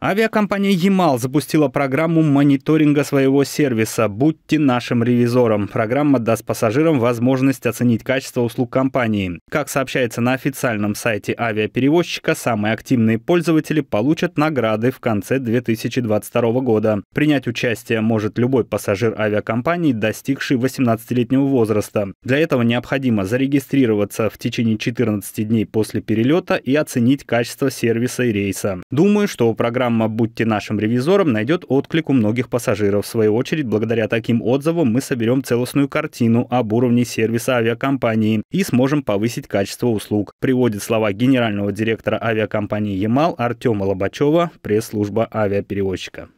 Авиакомпания «Ямал» запустила программу мониторинга своего сервиса «Будьте нашим ревизором». Программа даст пассажирам возможность оценить качество услуг компании. Как сообщается на официальном сайте авиаперевозчика, самые активные пользователи получат награды в конце 2022 года. Принять участие может любой пассажир авиакомпании, достигший 18-летнего возраста. Для этого необходимо зарегистрироваться в течение 14 дней после перелета и оценить качество сервиса и рейса. Думаю, что программа программа «Будьте нашим ревизором» найдет отклик у многих пассажиров. В свою очередь, благодаря таким отзывам мы соберем целостную картину об уровне сервиса авиакомпании и сможем повысить качество услуг, приводит слова генерального директора авиакомпании «Ямал» Артема Лобачева, пресс-служба авиаперевозчика.